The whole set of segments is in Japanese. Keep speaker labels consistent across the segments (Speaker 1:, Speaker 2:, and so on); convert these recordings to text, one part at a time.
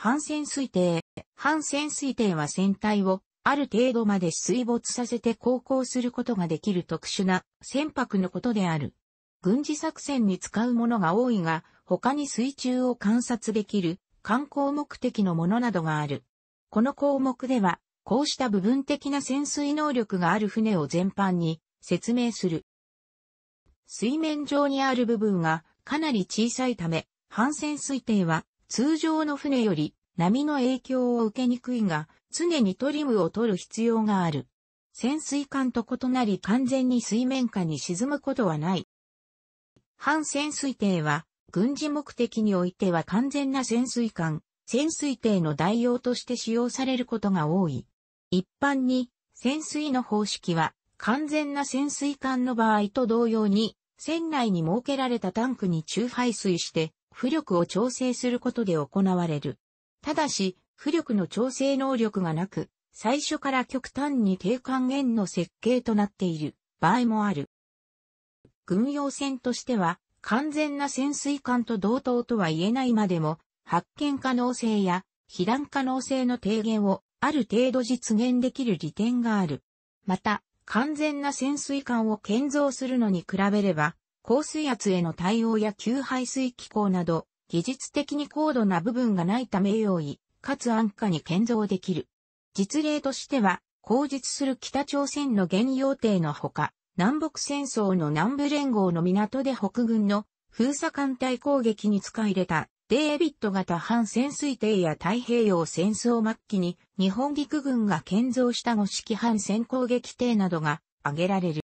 Speaker 1: 反潜水艇。反潜水艇は船体をある程度まで水没させて航行することができる特殊な船舶のことである。軍事作戦に使うものが多いが、他に水中を観察できる観光目的のものなどがある。この項目では、こうした部分的な潜水能力がある船を全般に説明する。水面上にある部分がかなり小さいため、反潜水艇は通常の船より波の影響を受けにくいが、常にトリムを取る必要がある。潜水艦と異なり完全に水面下に沈むことはない。反潜水艇は、軍事目的においては完全な潜水艦、潜水艇の代用として使用されることが多い。一般に、潜水の方式は、完全な潜水艦の場合と同様に、船内に設けられたタンクに中排水して、浮力を調整することで行われる。ただし、浮力の調整能力がなく、最初から極端に低還元の設計となっている場合もある。軍用船としては、完全な潜水艦と同等とは言えないまでも、発見可能性や被弾可能性の低減をある程度実現できる利点がある。また、完全な潜水艦を建造するのに比べれば、高水圧への対応や給排水機構など、技術的に高度な部分がないため用意、かつ安価に建造できる。実例としては、工述する北朝鮮の原用艇のほか、南北戦争の南部連合の港で北軍の封鎖艦隊攻撃に使い入れたデービット型反潜水艇や太平洋戦争末期に日本陸軍が建造した五式反戦攻撃艇などが挙げられる。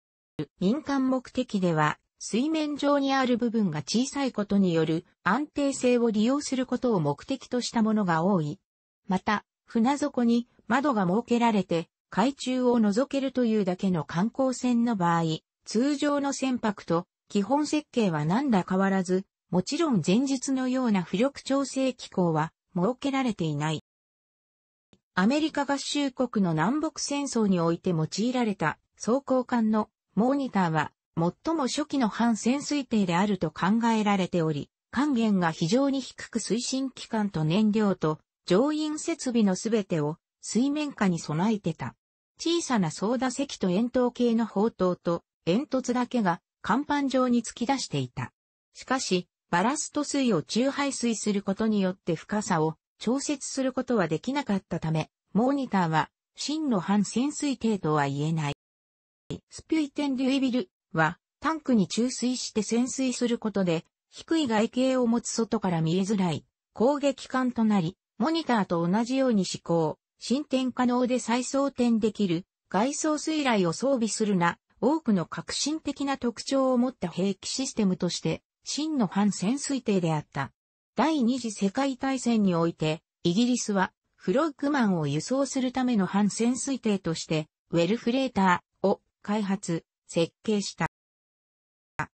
Speaker 1: 民間目的では水面上にある部分が小さいことによる安定性を利用することを目的としたものが多い。また、船底に窓が設けられて海中を覗けるというだけの観光船の場合、通常の船舶と基本設計は何ら変わらず、もちろん前日のような浮力調整機構は設けられていない。アメリカ合衆国の南北戦争において用いられた装甲艦のモーニターは最も初期の反潜水艇であると考えられており、還元が非常に低く推進機関と燃料と乗員設備のすべてを水面下に備えてた。小さな操舵席と円筒形の砲塔と煙突だけが甲板上に突き出していた。しかし、バラスト水を中排水することによって深さを調節することはできなかったため、モニターは真の反潜水艇とは言えない。スピュイテン・デュイビルは、タンクに注水して潜水することで、低い外形を持つ外から見えづらい、攻撃艦となり、モニターと同じように試行、進展可能で再装填できる、外装水雷を装備するな、多くの革新的な特徴を持った兵器システムとして、真の反潜水艇であった。第二次世界大戦において、イギリスは、フロッグマンを輸送するための反潜水艇として、ウェルフレーターを開発、設計した。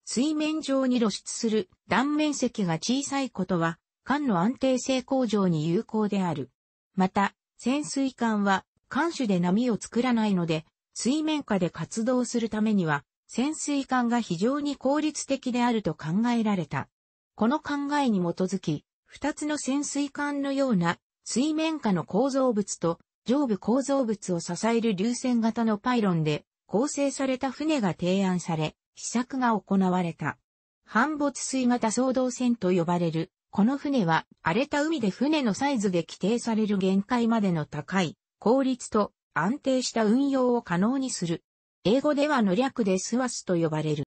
Speaker 1: 水面上に露出する断面積が小さいことは、艦の安定性向上に有効である。また、潜水艦は、艦首で波を作らないので、水面下で活動するためには、潜水艦が非常に効率的であると考えられた。この考えに基づき、二つの潜水艦のような水面下の構造物と上部構造物を支える流線型のパイロンで構成された船が提案され、試作が行われた。反没水型騒動船と呼ばれる、この船は荒れた海で船のサイズで規定される限界までの高い、効率と安定した運用を可能にする。英語ではの略でスワスと呼ばれる。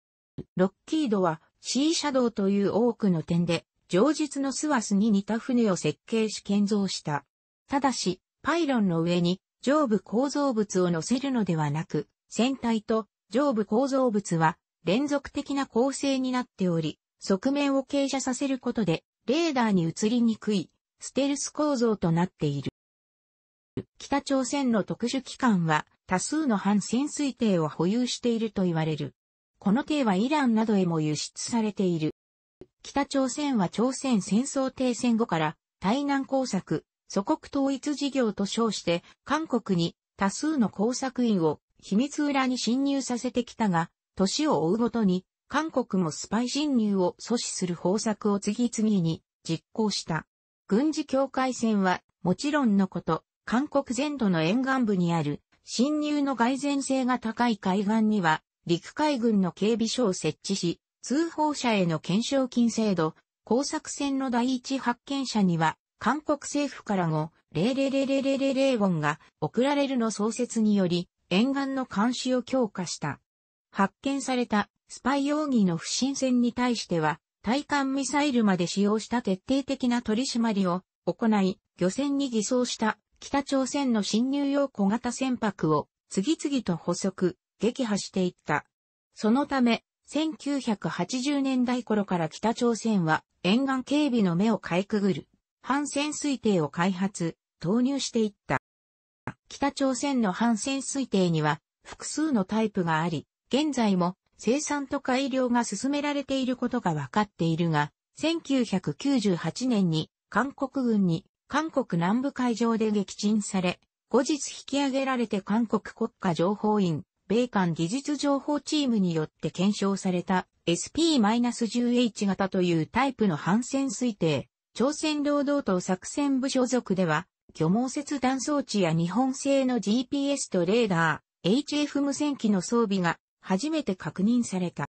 Speaker 1: ロッキードはシーシャドウという多くの点で、上述のスワスに似た船を設計し建造した。ただし、パイロンの上に上部構造物を乗せるのではなく、船体と上部構造物は連続的な構成になっており、側面を傾斜させることで、レーダーに移りにくい、ステルス構造となっている。北朝鮮の特殊機関は、多数の反潜水艇を保有していると言われる。この艇はイランなどへも輸出されている。北朝鮮は朝鮮戦争停戦後から台南工作、祖国統一事業と称して韓国に多数の工作員を秘密裏に侵入させてきたが、年を追うごとに、韓国もスパイ侵入を阻止する方策を次々に実行した。軍事境界線は、もちろんのこと、韓国全土の沿岸部にある、侵入の外然性が高い海岸には、陸海軍の警備所を設置し、通報者への検証金制度、工作船の第一発見者には、韓国政府からも、レレレ0 0 0 0ウォンが送られるの創設により、沿岸の監視を強化した。発見されたスパイ容疑の不審船に対しては、対艦ミサイルまで使用した徹底的な取り締まりを行い、漁船に偽装した北朝鮮の侵入用小型船舶を次々と捕捉、撃破していった。そのため、1980年代頃から北朝鮮は沿岸警備の目をかいくぐる、反潜水艇を開発、投入していった。北朝鮮の反潜水艇には複数のタイプがあり、現在も生産と改良が進められていることが分かっているが、1998年に韓国軍に韓国南部海上で撃沈され、後日引き上げられて韓国国家情報院、米韓技術情報チームによって検証された SP-10H 型というタイプの反戦推定、朝鮮労働党作戦部所属では巨毛節断装置や日本製の GPS とレーダー、HF 無線機の装備が初めて確認された。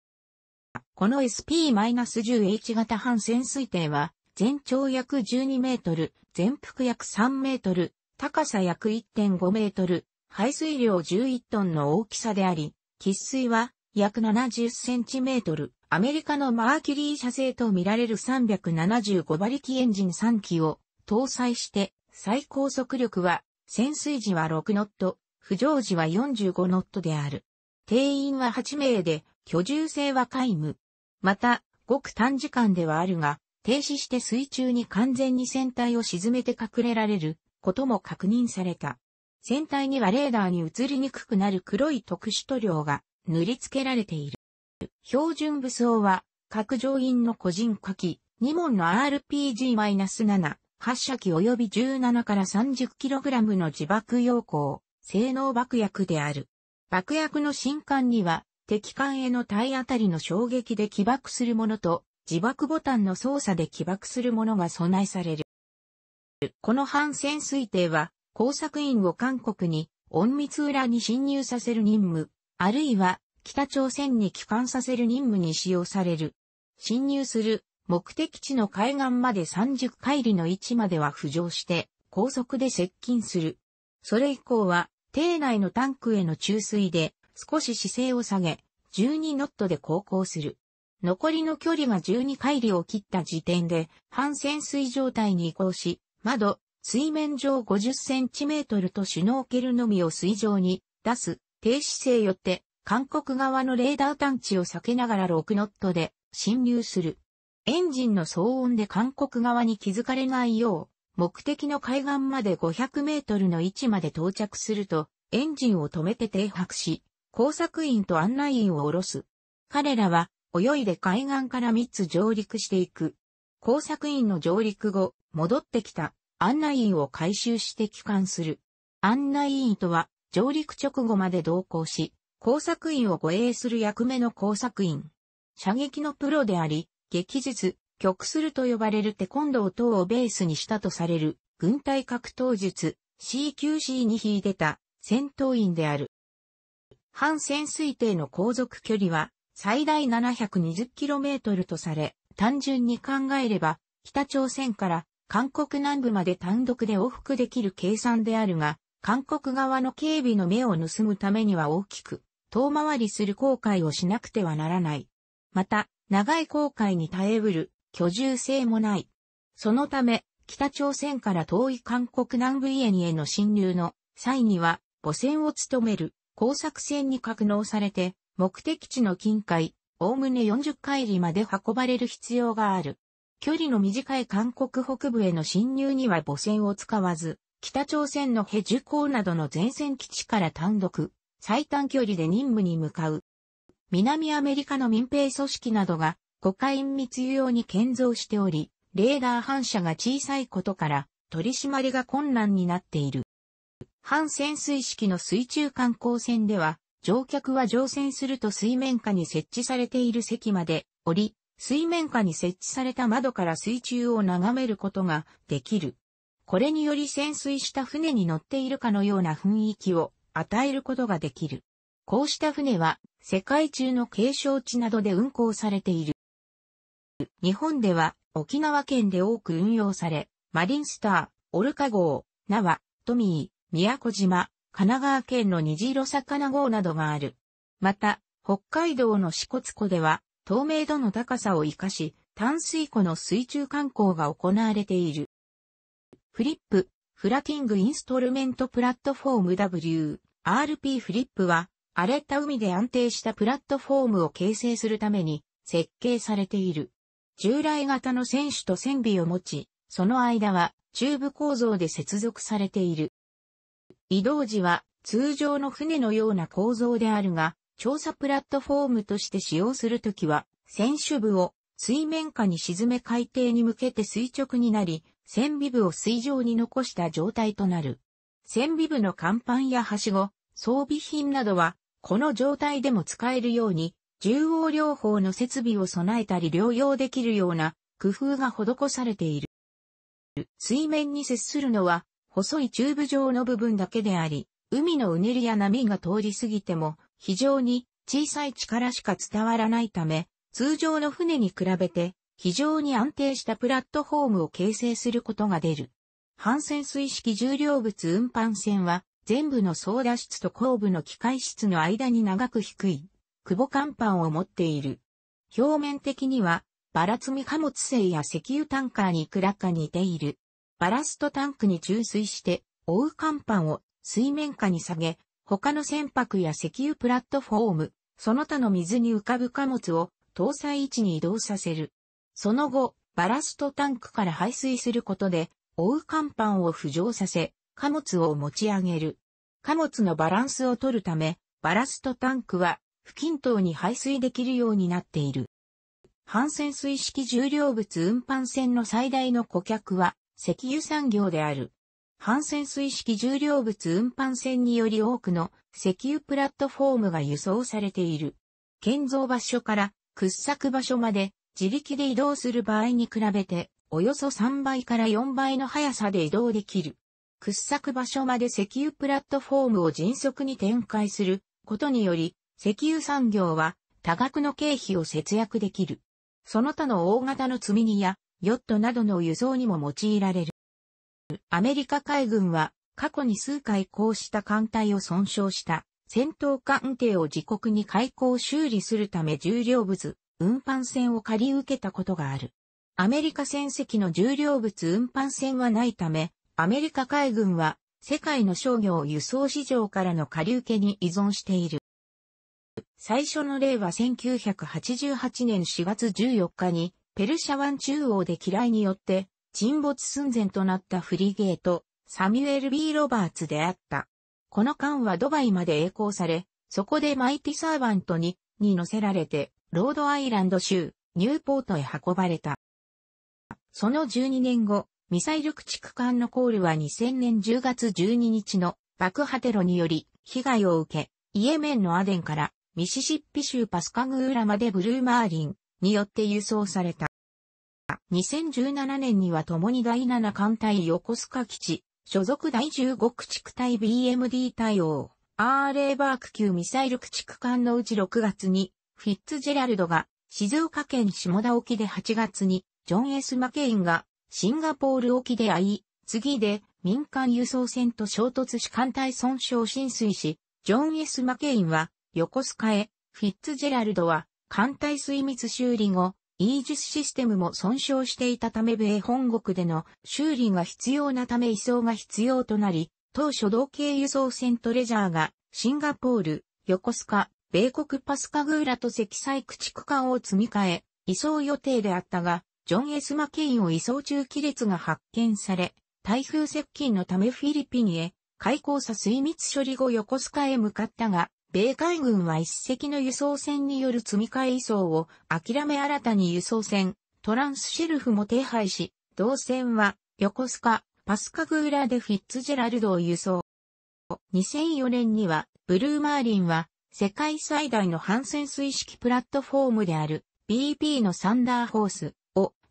Speaker 1: この SP-10H 型半潜水艇は、全長約12メートル、全幅約3メートル、高さ約1.5メートル、排水量11トンの大きさであり、喫水は約70センチメートル、アメリカのマーキュリー社製とみられる375馬力エンジン3機を搭載して最高速力は、潜水時は6ノット、浮上時は45ノットである。定員は8名で、居住性は皆無。また、ごく短時間ではあるが、停止して水中に完全に船体を沈めて隠れられることも確認された。船体にはレーダーに映りにくくなる黒い特殊塗料が塗り付けられている。標準武装は、各乗員の個人火器、2門の RPG-7、発射機及び17から 30kg の自爆要項、性能爆薬である。爆薬の新管には、敵艦への体当たりの衝撃で起爆するものと、自爆ボタンの操作で起爆するものが備えされる。この反潜水艇は、工作員を韓国に、隠密裏に侵入させる任務、あるいは、北朝鮮に帰還させる任務に使用される。侵入する、目的地の海岸まで30海里の位置までは浮上して、高速で接近する。それ以降は、艇内のタンクへの注水で、少し姿勢を下げ、12ノットで航行する。残りの距離が12海里を切った時点で、半潜水状態に移行し、窓、水面上50センチメートルとシュノーケルのみを水上に出す、低姿勢よって、韓国側のレーダー探知を避けながら6ノットで侵入する。エンジンの騒音で韓国側に気づかれないよう、目的の海岸まで500メートルの位置まで到着すると、エンジンを止めて停泊し、工作員と案内員を降ろす。彼らは、泳いで海岸から3つ上陸していく。工作員の上陸後、戻ってきた案内員を回収して帰還する。案内員とは、上陸直後まで同行し、工作員を護衛する役目の工作員。射撃のプロであり、劇術、極すると呼ばれるテコンドー等をベースにしたとされる、軍隊格闘術、CQC に秀でた、戦闘員である。反潜水艇の航続距離は、最大 720km とされ、単純に考えれば、北朝鮮から韓国南部まで単独で往復できる計算であるが、韓国側の警備の目を盗むためには大きく、遠回りする航海をしなくてはならない。また、長い航海に耐えうる居住性もない。そのため、北朝鮮から遠い韓国南部イエニへの侵入の際には、母船を務める工作船に格納されて、目的地の近海、おおむね40海里まで運ばれる必要がある。距離の短い韓国北部への侵入には母船を使わず、北朝鮮のヘジュ港などの前線基地から単独、最短距離で任務に向かう南アメリカの民兵組織などがコカイン密輸用に建造しており、レーダー反射が小さいことから取り締まりが困難になっている。反潜水式の水中観光船では、乗客は乗船すると水面下に設置されている席まで降り、水面下に設置された窓から水中を眺めることができる。これにより潜水した船に乗っているかのような雰囲気を与えることができる。こうした船は世界中の景勝地などで運航されている。日本では沖縄県で多く運用され、マリンスター、オルカ号、ナワ、トミー、宮古島、神奈川県の虹色魚号などがある。また、北海道の支笏湖では、透明度の高さを活かし、淡水湖の水中観光が行われている。フリップ、フラティングインストルメントプラットフォーム W、RP フリップは、荒れた海で安定したプラットフォームを形成するために設計されている。従来型の船首と船尾を持ち、その間はチューブ構造で接続されている。移動時は通常の船のような構造であるが、調査プラットフォームとして使用するときは、船首部を水面下に沈め海底に向けて垂直になり、船尾部を水上に残した状態となる。船尾部の甲板やはしご、装備品などは、この状態でも使えるように、重応療法の設備を備えたり療養できるような工夫が施されている。水面に接するのは、細いチューブ状の部分だけであり、海のうねりや波が通り過ぎても、非常に小さい力しか伝わらないため、通常の船に比べて、非常に安定したプラットフォームを形成することが出る。反潜水式重量物運搬船は、全部の操舵室と後部の機械室の間に長く低い、久保甲板を持っている。表面的には、バラ積み貨物船や石油タンカーにいくらか似ている。バラストタンクに注水して、覆う甲板を水面下に下げ、他の船舶や石油プラットフォーム、その他の水に浮かぶ貨物を搭載位置に移動させる。その後、バラストタンクから排水することで、覆う甲板を浮上させ、貨物を持ち上げる。貨物のバランスを取るため、バラストタンクは不均等に排水できるようになっている。反潜水式重量物運搬船の最大の顧客は石油産業である。反潜水式重量物運搬船により多くの石油プラットフォームが輸送されている。建造場所から掘削場所まで自力で移動する場合に比べておよそ3倍から4倍の速さで移動できる。掘削場所まで石油プラットフォームを迅速に展開することにより、石油産業は多額の経費を節約できる。その他の大型の積み荷やヨットなどの輸送にも用いられる。アメリカ海軍は過去に数回こうした艦隊を損傷した戦闘艦艇を自国に開港修理するため重量物運搬船を借り受けたことがある。アメリカ船籍の重量物運搬船はないため、アメリカ海軍は世界の商業輸送市場からの下流家に依存している。最初の例は1988年4月14日にペルシャ湾中央で機雷によって沈没寸前となったフリゲート、サミュエル・ B・ ロバーツであった。この艦はドバイまで栄光され、そこでマイティサーバントに、に乗せられて、ロードアイランド州、ニューポートへ運ばれた。その12年後、ミサイル駆逐艦のコールは2000年10月12日の爆破テロにより被害を受け、イエメンのアデンからミシシッピ州パスカグーラまでブルーマーリンによって輸送された。2017年には共に第7艦隊横須賀基地、所属第15駆逐隊 BMD 対応、RA バーク級ミサイル駆逐艦のうち6月に、フィッツジェラルドが、静岡県下田沖で8月に、ジョン・ S・ マケインが、シンガポール沖で会い、次で民間輸送船と衝突し艦隊損傷浸水し、ジョン・ S・ マケインは横須賀へ、フィッツジェラルドは艦隊水密修理後、イージスシステムも損傷していたため米本国での修理が必要なため移送が必要となり、当初同系輸送船トレジャーがシンガポール、横須賀、米国パスカグーラと積載駆逐艦を積み替え、移送予定であったが、ジョン・ S・ マケインを移送中亀裂が発見され、台風接近のためフィリピンへ、開港さ水密処理後横須賀へ向かったが、米海軍は一隻の輸送船による積み替え移送を諦め新たに輸送船、トランスシェルフも手配し、同船は横須賀、パスカグーラでフィッツジェラルドを輸送。2004年には、ブルーマーリンは、世界最大の反潜水式プラットフォームである BP のサンダーホース、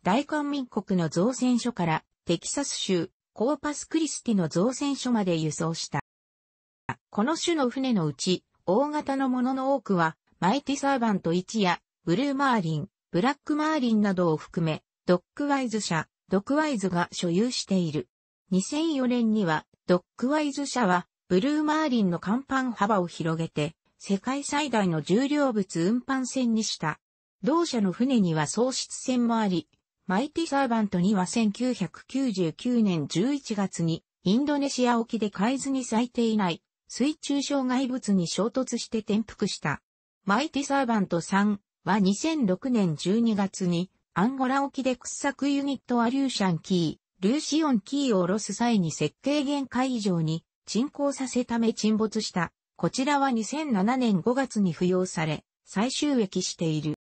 Speaker 1: 大韓民国の造船所からテキサス州コーパスクリスティの造船所まで輸送した。この種の船のうち、大型のものの多くは、マイティサーバント1や、ブルーマーリン、ブラックマーリンなどを含め、ドックワイズ社、ドックワイズが所有している。2004年には、ドックワイズ社は、ブルーマーリンの甲板幅を広げて、世界最大の重量物運搬船にした。同社の船には喪失船もあり、マイティサーバントには1999年11月にインドネシア沖で海図に咲いていない水中障害物に衝突して転覆した。マイティサーバント3は2006年12月にアンゴラ沖で掘削ユニットアリューシャンキー、ルーシオンキーを下ろす際に設計限界以上に沈降させため沈没した。こちらは2007年5月に付与され、最終益している。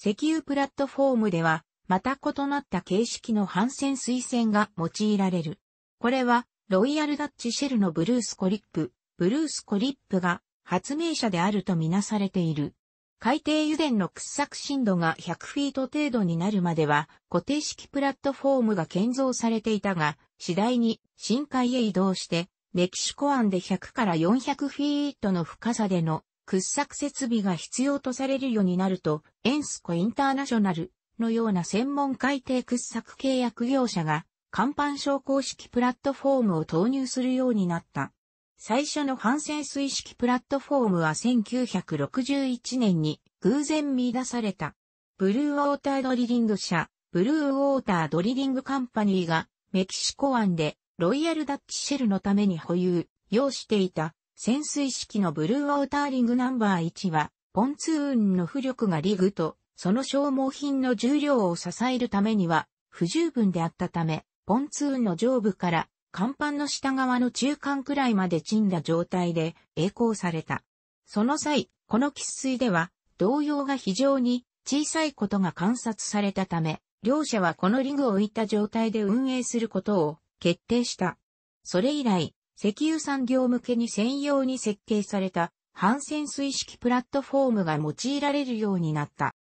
Speaker 1: 石油プラットフォームでは、また異なった形式の反戦推薦が用いられる。これは、ロイヤルダッチシェルのブルース・コリップ、ブルース・コリップが発明者であるとみなされている。海底油田の掘削深度が100フィート程度になるまでは固定式プラットフォームが建造されていたが、次第に深海へ移動して、メキシコ湾で100から400フィートの深さでの掘削設備が必要とされるようになると、エンスコインターナショナルのような専門海底掘削契約業者が、看板商工式プラットフォームを投入するようになった。最初の反潜水式プラットフォームは1961年に偶然見出された。ブルーウォータードリリング社、ブルーウォータードリリングカンパニーがメキシコ湾でロイヤルダッチシェルのために保有、用していた潜水式のブルーウォーターリングナンバー1はポンツーンの浮力がリグとその消耗品の重量を支えるためには不十分であったため、ポンツーンの上部から甲板の下側の中間くらいまで沈んだ状態で栄光された。その際、この喫水では動揺が非常に小さいことが観察されたため、両者はこのリグを置いた状態で運営することを決定した。それ以来、石油産業向けに専用に設計された反潜水式プラットフォームが用いられるようになった。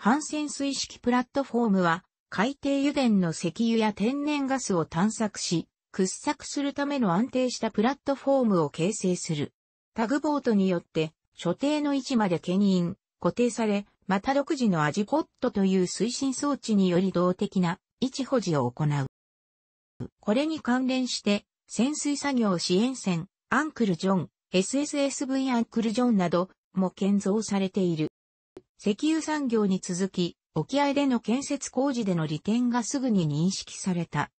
Speaker 1: 半潜水式プラットフォームは、海底油田の石油や天然ガスを探索し、掘削するための安定したプラットフォームを形成する。タグボートによって、所定の位置まで牽引、固定され、また独自のアジポットという推進装置により動的な位置保持を行う。これに関連して、潜水作業支援船、アンクルジョン、SSSV アンクルジョンなども建造されている。石油産業に続き、沖合での建設工事での利点がすぐに認識された。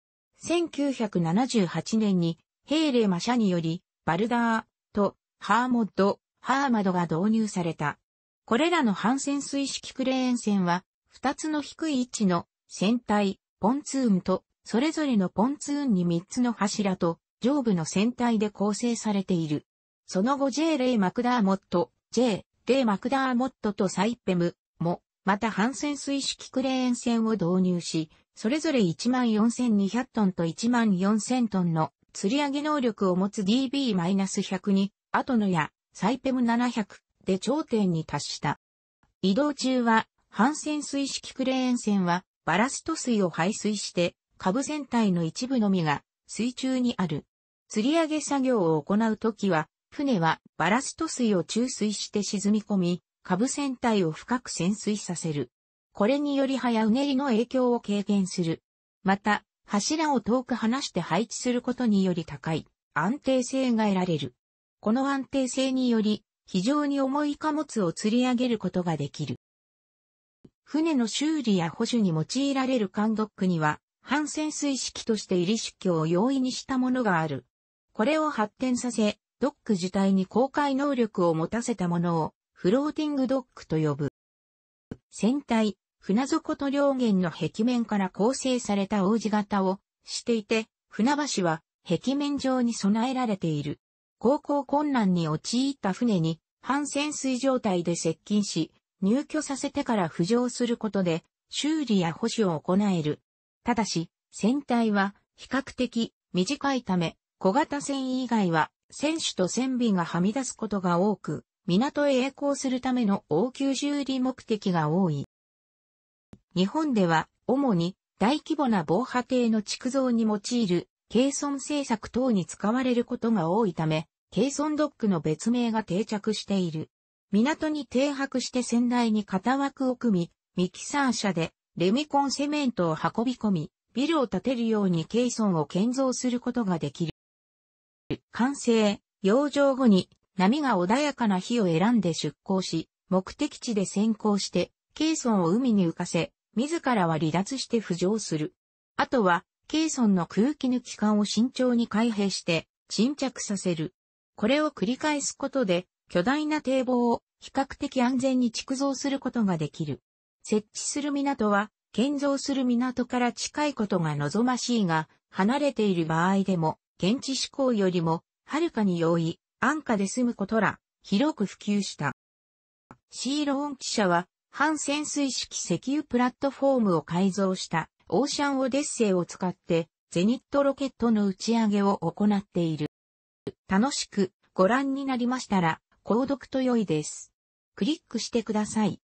Speaker 1: 1978年に、ヘイレマ社により、バルダーとハーモッド、ハーマドが導入された。これらの反潜水式クレーン船は、2つの低い位置の船体、ポンツーンと、それぞれのポンツーンに3つの柱と、上部の船体で構成されている。その後 J レイ・マクダーモット、J、米マクダーモットとサイペムも、また反潜水式クレーン船を導入し、それぞれ14,200トンと14,000トンの吊り上げ能力を持つ DB-100 に、アトノやサイペム700で頂点に達した。移動中は、反潜水式クレーン船は、バラスト水を排水して、下部船体の一部のみが水中にある。吊り上げ作業を行うときは、船はバラスト水を注水して沈み込み、下部船体を深く潜水させる。これにより早うねりの影響を軽減する。また、柱を遠く離して配置することにより高い安定性が得られる。この安定性により、非常に重い貨物を釣り上げることができる。船の修理や保守に用いられる艦ドックには、反潜水式として入り出去を容易にしたものがある。これを発展させ、ドック自体に公開能力を持たせたものを、フローティングドックと呼ぶ。船体、船底と両舷の壁面から構成された王子型をしていて、船橋は壁面上に備えられている。航行困難に陥った船に半潜水状態で接近し、入居させてから浮上することで修理や保守を行える。ただし、船体は比較的短いため、小型船以外は船首と船尾がはみ出すことが多く、港へ栄光するための応急修理目的が多い。日本では、主に大規模な防波堤の築造に用いる、軽損政策等に使われることが多いため、軽損ドックの別名が定着している。港に停泊して船内に型枠を組み、ミキサー車でレミコンセメントを運び込み、ビルを建てるように軽村を建造することができる。完成、養生後に波が穏やかな日を選んで出港し、目的地で先行して、ケイソンを海に浮かせ、自らは離脱して浮上する。あとは、ケイソンの空気抜き管を慎重に開閉して、沈着させる。これを繰り返すことで、巨大な堤防を比較的安全に築造することができる。設置する港は、建造する港から近いことが望ましいが、離れている場合でも、現地志向よりも、はるかに容易、安価で済むことら、広く普及した。シーローン記者は、反潜水式石油プラットフォームを改造したオーシャンオデッセイを使って、ゼニットロケットの打ち上げを行っている。楽しくご覧になりましたら、購読と良いです。クリックしてください。